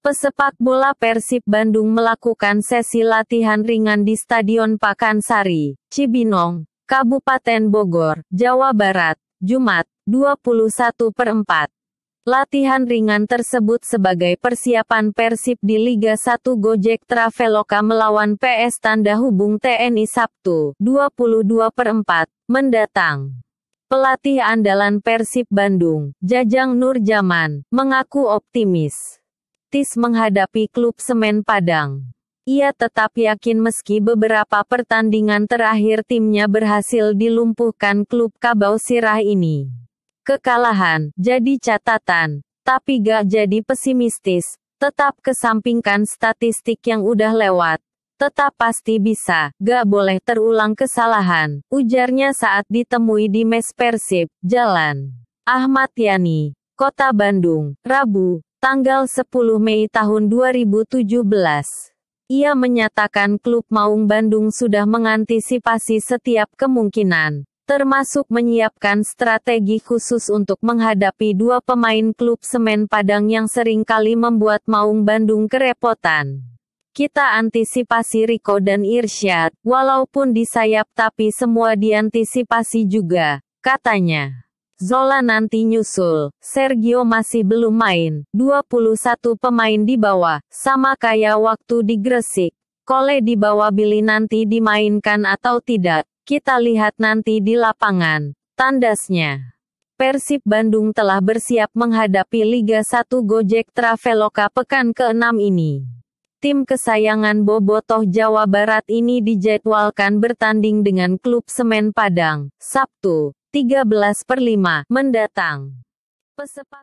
Pesepak bola Persib Bandung melakukan sesi latihan ringan di Stadion Pakansari, Cibinong, Kabupaten Bogor, Jawa Barat, Jumat, 21 per 4. Latihan ringan tersebut sebagai persiapan Persib di Liga 1 Gojek Traveloka melawan PS Tanda Hubung TNI Sabtu, 22 per 4, mendatang. Pelatih andalan Persib Bandung, Jajang Nurjaman, mengaku optimis skeptis menghadapi klub semen Padang. Ia tetap yakin meski beberapa pertandingan terakhir timnya berhasil dilumpuhkan klub Kabau Sirah ini. Kekalahan, jadi catatan, tapi gak jadi pesimistis, tetap kesampingkan statistik yang udah lewat. Tetap pasti bisa, gak boleh terulang kesalahan, ujarnya saat ditemui di mes Persib, Jalan. Ahmad Yani, Kota Bandung, Rabu, Tanggal 10 Mei tahun 2017, ia menyatakan klub Maung Bandung sudah mengantisipasi setiap kemungkinan, termasuk menyiapkan strategi khusus untuk menghadapi dua pemain klub Semen Padang yang sering kali membuat Maung Bandung kerepotan. Kita antisipasi Riko dan Irsyad, walaupun di sayap tapi semua diantisipasi juga, katanya. Zola nanti nyusul. Sergio masih belum main. 21 pemain di bawah, sama kayak waktu di Gresik. Kole di bawah Billy nanti dimainkan atau tidak, kita lihat nanti di lapangan. Tandasnya. Persib Bandung telah bersiap menghadapi Liga 1 Gojek Traveloka pekan ke-6 ini. Tim kesayangan Bobotoh Jawa Barat ini dijadwalkan bertanding dengan klub Semen Padang, Sabtu, 13 per 5, mendatang. Pesepak